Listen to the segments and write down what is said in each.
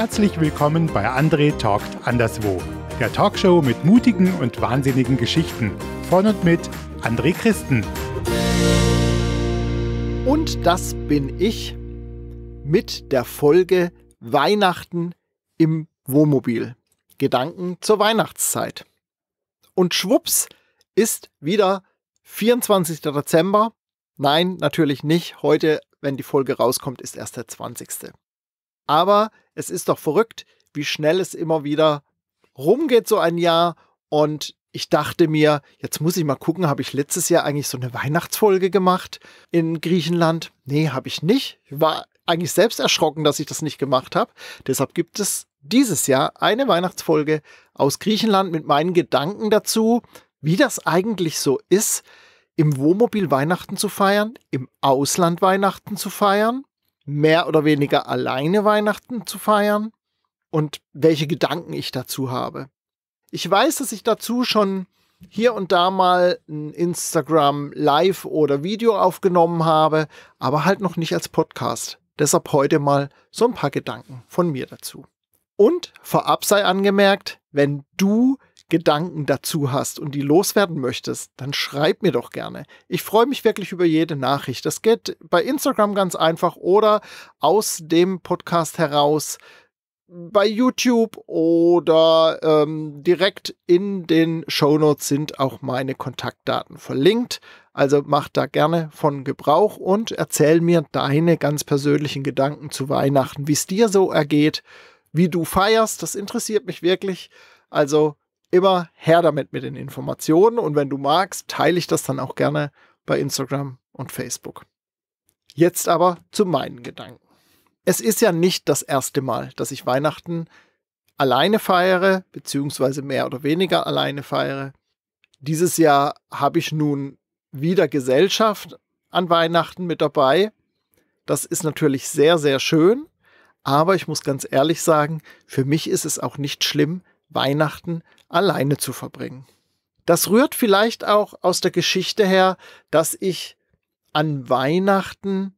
Herzlich willkommen bei André Talkt Anderswo, der Talkshow mit mutigen und wahnsinnigen Geschichten. Von und mit André Christen. Und das bin ich mit der Folge Weihnachten im Wohnmobil. Gedanken zur Weihnachtszeit. Und schwupps ist wieder 24. Dezember. Nein, natürlich nicht. Heute, wenn die Folge rauskommt, ist erst der 20. Aber es ist doch verrückt, wie schnell es immer wieder rumgeht, so ein Jahr. Und ich dachte mir, jetzt muss ich mal gucken, habe ich letztes Jahr eigentlich so eine Weihnachtsfolge gemacht in Griechenland? Nee, habe ich nicht. Ich war eigentlich selbst erschrocken, dass ich das nicht gemacht habe. Deshalb gibt es dieses Jahr eine Weihnachtsfolge aus Griechenland mit meinen Gedanken dazu, wie das eigentlich so ist, im Wohnmobil Weihnachten zu feiern, im Ausland Weihnachten zu feiern mehr oder weniger alleine Weihnachten zu feiern und welche Gedanken ich dazu habe. Ich weiß, dass ich dazu schon hier und da mal ein Instagram Live oder Video aufgenommen habe, aber halt noch nicht als Podcast. Deshalb heute mal so ein paar Gedanken von mir dazu. Und vorab sei angemerkt, wenn du Gedanken dazu hast und die loswerden möchtest, dann schreib mir doch gerne. Ich freue mich wirklich über jede Nachricht. Das geht bei Instagram ganz einfach oder aus dem Podcast heraus bei YouTube oder ähm, direkt in den Shownotes sind auch meine Kontaktdaten verlinkt. Also mach da gerne von Gebrauch und erzähl mir deine ganz persönlichen Gedanken zu Weihnachten, wie es dir so ergeht, wie du feierst. Das interessiert mich wirklich. Also immer her damit mit den Informationen und wenn du magst, teile ich das dann auch gerne bei Instagram und Facebook. Jetzt aber zu meinen Gedanken. Es ist ja nicht das erste Mal, dass ich Weihnachten alleine feiere, beziehungsweise mehr oder weniger alleine feiere. Dieses Jahr habe ich nun wieder Gesellschaft an Weihnachten mit dabei. Das ist natürlich sehr, sehr schön, aber ich muss ganz ehrlich sagen, für mich ist es auch nicht schlimm, Weihnachten alleine zu verbringen. Das rührt vielleicht auch aus der Geschichte her, dass ich an Weihnachten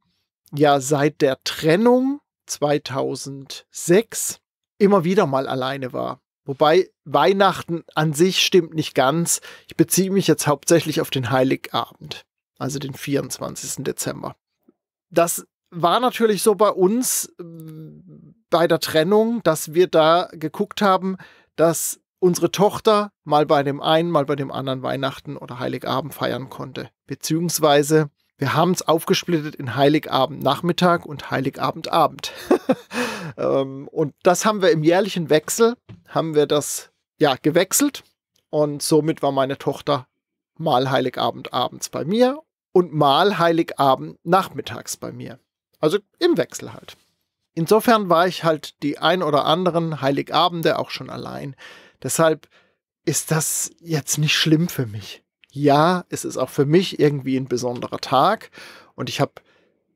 ja seit der Trennung 2006 immer wieder mal alleine war. Wobei Weihnachten an sich stimmt nicht ganz. Ich beziehe mich jetzt hauptsächlich auf den Heiligabend, also den 24. Dezember. Das war natürlich so bei uns äh, bei der Trennung, dass wir da geguckt haben, dass unsere Tochter mal bei dem einen, mal bei dem anderen Weihnachten oder Heiligabend feiern konnte. Beziehungsweise wir haben es aufgesplittet in Heiligabend Nachmittag und Heiligabend Abend. ähm, und das haben wir im jährlichen Wechsel, haben wir das ja gewechselt und somit war meine Tochter mal Heiligabend abends bei mir und mal Heiligabend nachmittags bei mir. Also im Wechsel halt. Insofern war ich halt die ein oder anderen Heiligabende auch schon allein. Deshalb ist das jetzt nicht schlimm für mich. Ja, es ist auch für mich irgendwie ein besonderer Tag und ich habe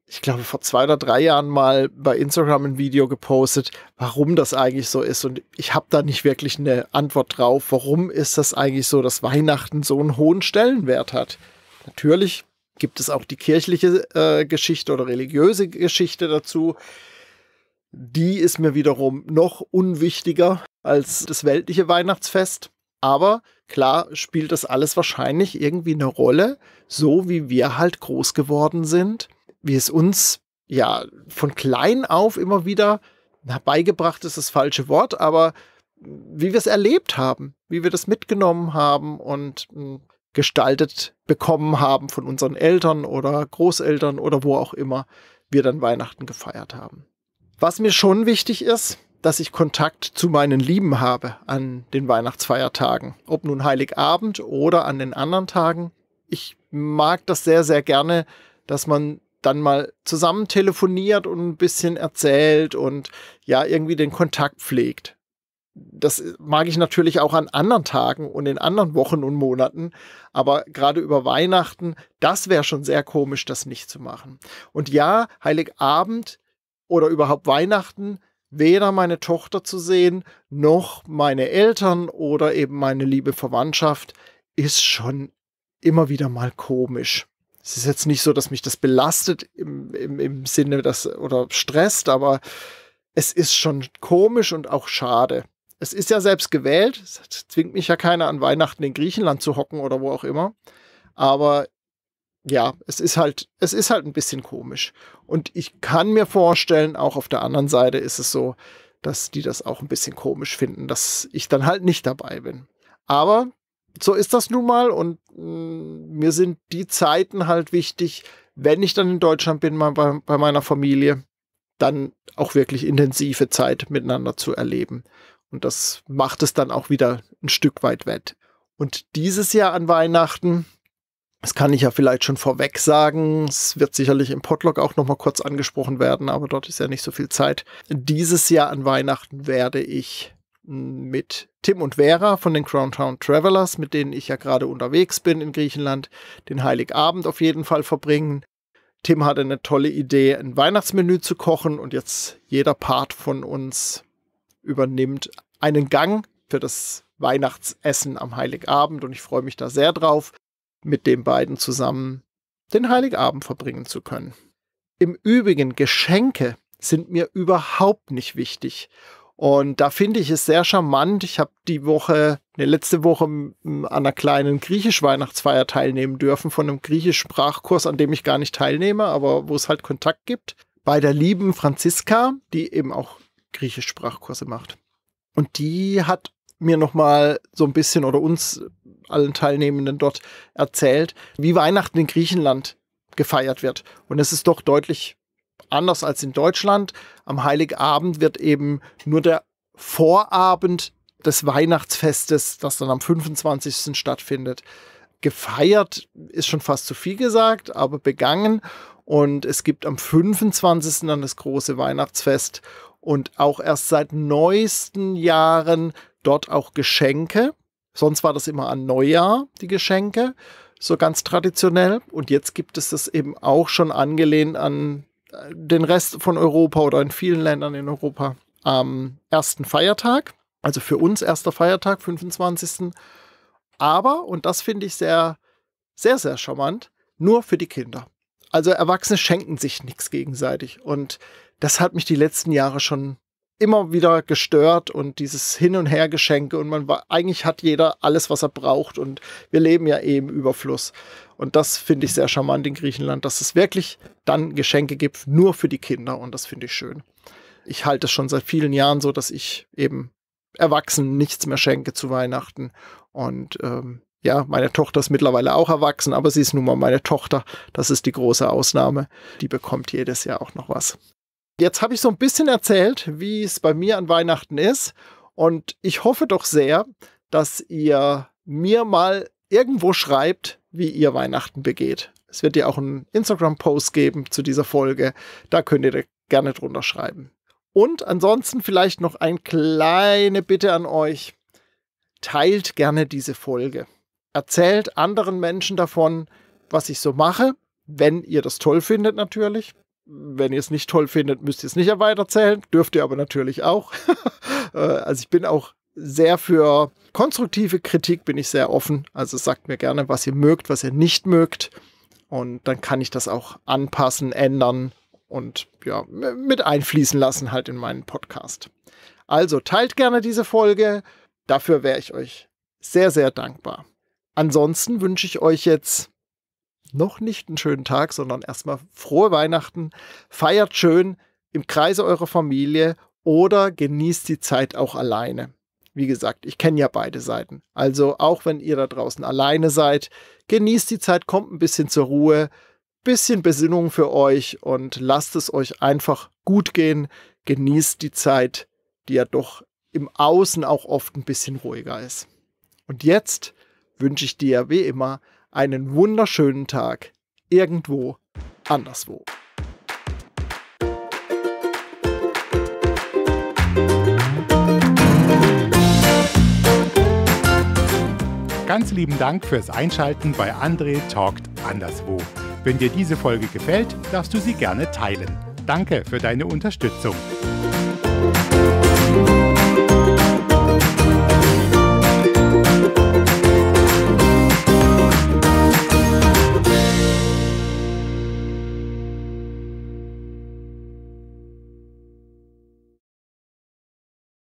ich glaube, vor zwei oder drei Jahren mal bei Instagram ein Video gepostet, warum das eigentlich so ist. Und ich habe da nicht wirklich eine Antwort drauf, warum ist das eigentlich so, dass Weihnachten so einen hohen Stellenwert hat. Natürlich gibt es auch die kirchliche äh, Geschichte oder religiöse Geschichte dazu. Die ist mir wiederum noch unwichtiger, als das weltliche Weihnachtsfest. Aber klar spielt das alles wahrscheinlich irgendwie eine Rolle, so wie wir halt groß geworden sind, wie es uns ja von klein auf immer wieder herbeigebracht ist das falsche Wort, aber wie wir es erlebt haben, wie wir das mitgenommen haben und hm, gestaltet bekommen haben von unseren Eltern oder Großeltern oder wo auch immer wir dann Weihnachten gefeiert haben. Was mir schon wichtig ist, dass ich Kontakt zu meinen Lieben habe an den Weihnachtsfeiertagen, ob nun Heiligabend oder an den anderen Tagen. Ich mag das sehr, sehr gerne, dass man dann mal zusammen telefoniert und ein bisschen erzählt und ja, irgendwie den Kontakt pflegt. Das mag ich natürlich auch an anderen Tagen und in anderen Wochen und Monaten, aber gerade über Weihnachten, das wäre schon sehr komisch, das nicht zu machen. Und ja, Heiligabend oder überhaupt Weihnachten weder meine Tochter zu sehen, noch meine Eltern oder eben meine liebe Verwandtschaft, ist schon immer wieder mal komisch. Es ist jetzt nicht so, dass mich das belastet im, im, im Sinne das, oder stresst, aber es ist schon komisch und auch schade. Es ist ja selbst gewählt, es zwingt mich ja keiner an Weihnachten in Griechenland zu hocken oder wo auch immer. Aber ja, es ist halt, es ist halt ein bisschen komisch. Und ich kann mir vorstellen, auch auf der anderen Seite ist es so, dass die das auch ein bisschen komisch finden, dass ich dann halt nicht dabei bin. Aber so ist das nun mal und mh, mm, mir sind die Zeiten halt wichtig, wenn ich dann in Deutschland bin, mal bei, bei meiner Familie, dann auch wirklich intensive Zeit miteinander zu erleben. Und das macht es dann auch wieder ein Stück weit wett. Und dieses Jahr an Weihnachten, das kann ich ja vielleicht schon vorweg sagen. Es wird sicherlich im Podlog auch nochmal kurz angesprochen werden, aber dort ist ja nicht so viel Zeit. Dieses Jahr an Weihnachten werde ich hm, mit Tim und Vera von den Crown Town Travelers, mit denen ich ja gerade unterwegs bin in Griechenland, den Heiligabend auf jeden Fall verbringen. Tim hatte eine tolle Idee, ein Weihnachtsmenü zu kochen und jetzt jeder Part von uns übernimmt einen Gang für das Weihnachtsessen am Heiligabend und ich freue mich da sehr drauf mit den beiden zusammen den Heiligabend verbringen zu können. Im Übrigen, Geschenke sind mir überhaupt nicht wichtig. Und da finde ich es sehr charmant. Ich habe die Woche, ne, letzte Woche an einer kleinen Griechisch-Weihnachtsfeier teilnehmen dürfen von einem Griechisch-Sprachkurs, an dem ich gar nicht teilnehme, aber wo es halt Kontakt gibt. Bei der lieben Franziska, die eben auch Griechisch-Sprachkurse macht. Und die hat mir nochmal so ein bisschen oder uns allen Teilnehmenden dort erzählt, wie Weihnachten in Griechenland gefeiert wird. Und es ist doch deutlich anders als in Deutschland. Am Heiligabend wird eben nur der Vorabend des Weihnachtsfestes, das dann am 25. stattfindet, gefeiert. Ist schon fast zu viel gesagt, aber begangen. Und es gibt am 25. dann das große Weihnachtsfest. Und auch erst seit neuesten Jahren dort auch Geschenke. Sonst war das immer an Neujahr, die Geschenke, so ganz traditionell. Und jetzt gibt es das eben auch schon angelehnt an äh, den Rest von Europa oder in vielen Ländern in Europa am ersten Feiertag. Also für uns erster Feiertag, 25. Aber, und das finde ich sehr, sehr, sehr charmant, nur für die Kinder. Also Erwachsene schenken sich nichts gegenseitig. Und das hat mich die letzten Jahre schon immer wieder gestört und dieses Hin- und Hergeschenke und man war, eigentlich hat jeder alles, was er braucht und wir leben ja eben eh Überfluss. Und das finde ich sehr charmant in Griechenland, dass es wirklich dann Geschenke gibt, nur für die Kinder und das finde ich schön. Ich halte es schon seit vielen Jahren so, dass ich eben Erwachsenen nichts mehr schenke zu Weihnachten und ähm, ja, meine Tochter ist mittlerweile auch erwachsen, aber sie ist nun mal meine Tochter. Das ist die große Ausnahme. Die bekommt jedes Jahr auch noch was. Jetzt habe ich so ein bisschen erzählt, wie es bei mir an Weihnachten ist. Und ich hoffe doch sehr, dass ihr mir mal irgendwo schreibt, wie ihr Weihnachten begeht. Es wird ja auch einen Instagram-Post geben zu dieser Folge. Da könnt ihr gerne drunter schreiben. Und ansonsten vielleicht noch eine kleine Bitte an euch. Teilt gerne diese Folge. Erzählt anderen Menschen davon, was ich so mache, wenn ihr das toll findet natürlich wenn ihr es nicht toll findet, müsst ihr es nicht weiterzählen. Dürft ihr aber natürlich auch. Äh, also ich bin auch sehr für konstruktive Kritik, bin ich sehr offen. Also sagt mir gerne, was ihr mögt, was ihr nicht mögt. Und dann kann ich das auch anpassen, ändern und ja, mit einfließen lassen halt in meinen Podcast. Also teilt gerne diese Folge. Dafür wäre ich euch sehr, sehr dankbar. Ansonsten wünsche ich euch jetzt noch nicht einen schönen Tag, sondern erstmal frohe Weihnachten. Feiert schön im Kreise eurer Familie oder genießt die Zeit auch alleine. Wie gesagt, ich kenne ja beide Seiten. Also auch wenn ihr da draußen alleine seid, genießt die Zeit, kommt ein bisschen zur Ruhe, bisschen Besinnung für euch und lasst es euch einfach gut gehen. Genießt die Zeit, die ja doch im Außen auch oft ein bisschen ruhiger ist. Und jetzt wünsche ich dir wie immer einen wunderschönen Tag irgendwo anderswo. Ganz lieben Dank fürs Einschalten bei André Talkt Anderswo. Wenn dir diese Folge gefällt, darfst du sie gerne teilen. Danke für deine Unterstützung.